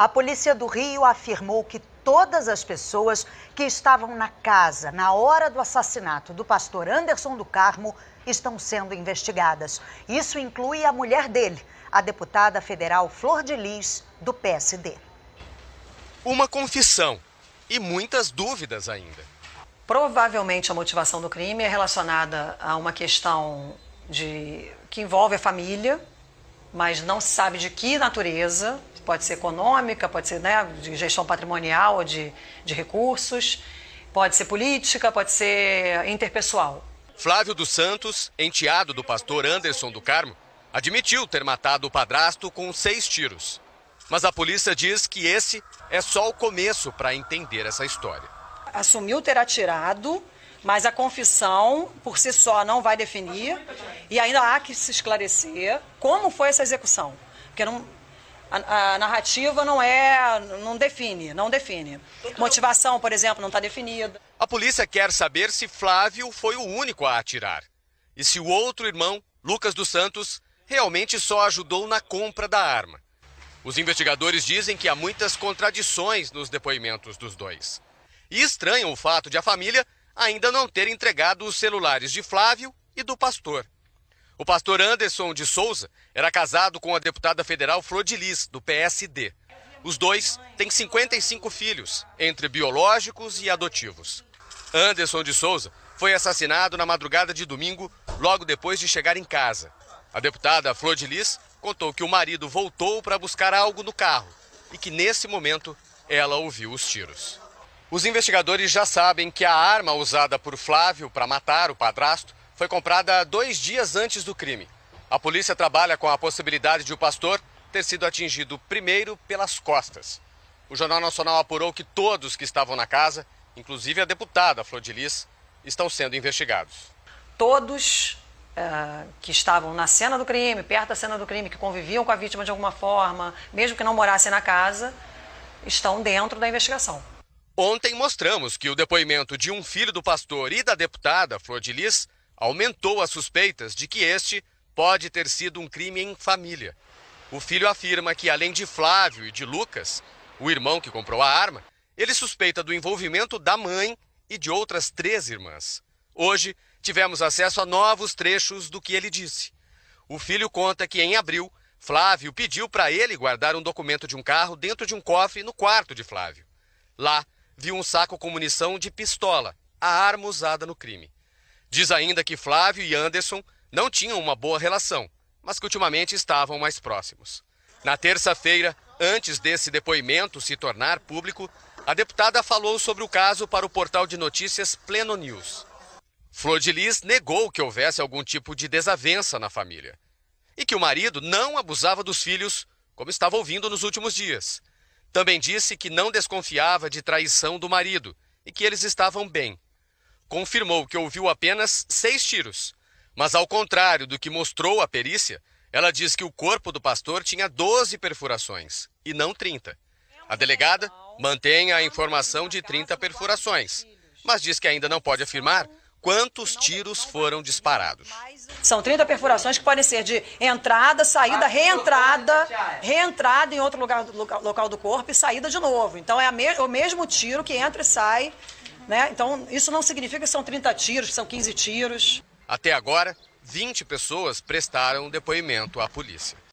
A Polícia do Rio afirmou que todas as pessoas que estavam na casa na hora do assassinato do pastor Anderson do Carmo estão sendo investigadas. Isso inclui a mulher dele, a deputada federal Flor de Lis, do PSD. Uma confissão e muitas dúvidas ainda. Provavelmente a motivação do crime é relacionada a uma questão de que envolve a família, mas não se sabe de que natureza, pode ser econômica, pode ser né, de gestão patrimonial ou de, de recursos, pode ser política, pode ser interpessoal. Flávio dos Santos, enteado do pastor Anderson do Carmo, admitiu ter matado o padrasto com seis tiros. Mas a polícia diz que esse é só o começo para entender essa história. Assumiu ter atirado, mas a confissão por si só não vai definir. E ainda há que se esclarecer como foi essa execução. Porque não, a, a, narrativa não é. não define, não define. Motivação, por exemplo, não está definida. A polícia quer saber se Flávio foi o único a atirar. E se o outro irmão, Lucas dos Santos, realmente só ajudou na compra da arma. Os investigadores dizem que há muitas contradições nos depoimentos dos dois. E estranham o fato de a família ainda não ter entregado os celulares de Flávio e do pastor. O pastor Anderson de Souza era casado com a deputada federal Flor de Lis, do PSD. Os dois têm 55 filhos, entre biológicos e adotivos. Anderson de Souza foi assassinado na madrugada de domingo, logo depois de chegar em casa. A deputada Flor de Lis contou que o marido voltou para buscar algo no carro e que nesse momento ela ouviu os tiros. Os investigadores já sabem que a arma usada por Flávio para matar o padrasto foi comprada dois dias antes do crime. A polícia trabalha com a possibilidade de o pastor ter sido atingido primeiro pelas costas. O Jornal Nacional apurou que todos que estavam na casa, inclusive a deputada Flor de Lis, estão sendo investigados. Todos uh, que estavam na cena do crime, perto da cena do crime, que conviviam com a vítima de alguma forma, mesmo que não morassem na casa, estão dentro da investigação. Ontem mostramos que o depoimento de um filho do pastor e da deputada Flor de Lis aumentou as suspeitas de que este pode ter sido um crime em família. O filho afirma que, além de Flávio e de Lucas, o irmão que comprou a arma, ele suspeita do envolvimento da mãe e de outras três irmãs. Hoje, tivemos acesso a novos trechos do que ele disse. O filho conta que, em abril, Flávio pediu para ele guardar um documento de um carro dentro de um cofre no quarto de Flávio. Lá, viu um saco com munição de pistola, a arma usada no crime. Diz ainda que Flávio e Anderson não tinham uma boa relação, mas que ultimamente estavam mais próximos. Na terça-feira, antes desse depoimento se tornar público, a deputada falou sobre o caso para o portal de notícias Pleno News. Flor de Lis negou que houvesse algum tipo de desavença na família e que o marido não abusava dos filhos, como estava ouvindo nos últimos dias. Também disse que não desconfiava de traição do marido e que eles estavam bem confirmou que ouviu apenas seis tiros, mas ao contrário do que mostrou a perícia, ela diz que o corpo do pastor tinha 12 perfurações e não 30. A delegada mantém a informação de 30 perfurações, mas diz que ainda não pode afirmar quantos tiros foram disparados. São 30 perfurações que podem ser de entrada, saída, reentrada, reentrada em outro lugar, local do corpo e saída de novo. Então é me, o mesmo tiro que entra e sai né? Então, isso não significa que são 30 tiros, que são 15 tiros. Até agora, 20 pessoas prestaram depoimento à polícia.